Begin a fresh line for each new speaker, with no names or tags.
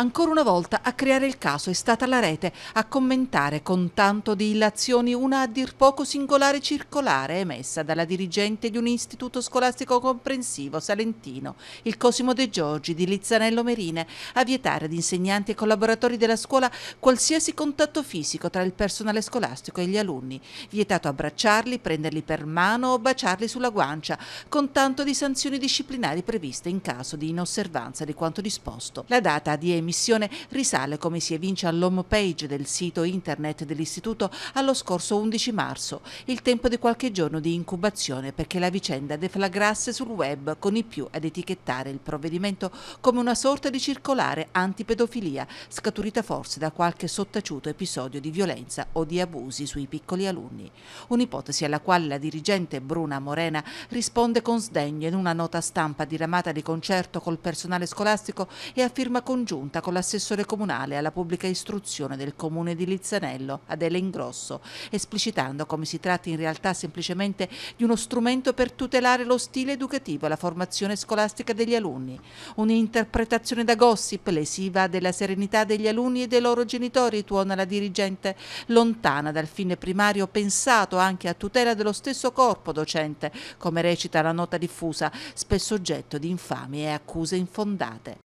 Ancora una volta a creare il caso è stata la rete a commentare con tanto di illazioni una a dir poco singolare circolare emessa dalla dirigente di un istituto scolastico comprensivo salentino, il Cosimo De Giorgi di Lizzanello Merine, a vietare ad insegnanti e collaboratori della scuola qualsiasi contatto fisico tra il personale scolastico e gli alunni, vietato abbracciarli, prenderli per mano o baciarli sulla guancia, con tanto di sanzioni disciplinari previste in caso di inosservanza di quanto disposto. La data di emissione missione risale, come si evince all'home page del sito internet dell'istituto, allo scorso 11 marzo, il tempo di qualche giorno di incubazione perché la vicenda deflagrasse sul web con i più ad etichettare il provvedimento come una sorta di circolare antipedofilia, scaturita forse da qualche sottaciuto episodio di violenza o di abusi sui piccoli alunni. Un'ipotesi alla quale la dirigente Bruna Morena risponde con sdegno in una nota stampa diramata di concerto col personale scolastico e a firma congiunta concertata con l'assessore comunale alla pubblica istruzione del comune di Lizzanello, Adele Ingrosso, esplicitando come si tratti in realtà semplicemente di uno strumento per tutelare lo stile educativo e la formazione scolastica degli alunni, un'interpretazione da gossip lesiva della serenità degli alunni e dei loro genitori, tuona la dirigente, lontana dal fine primario pensato anche a tutela dello stesso corpo docente, come recita la nota diffusa, spesso oggetto di infami e accuse infondate.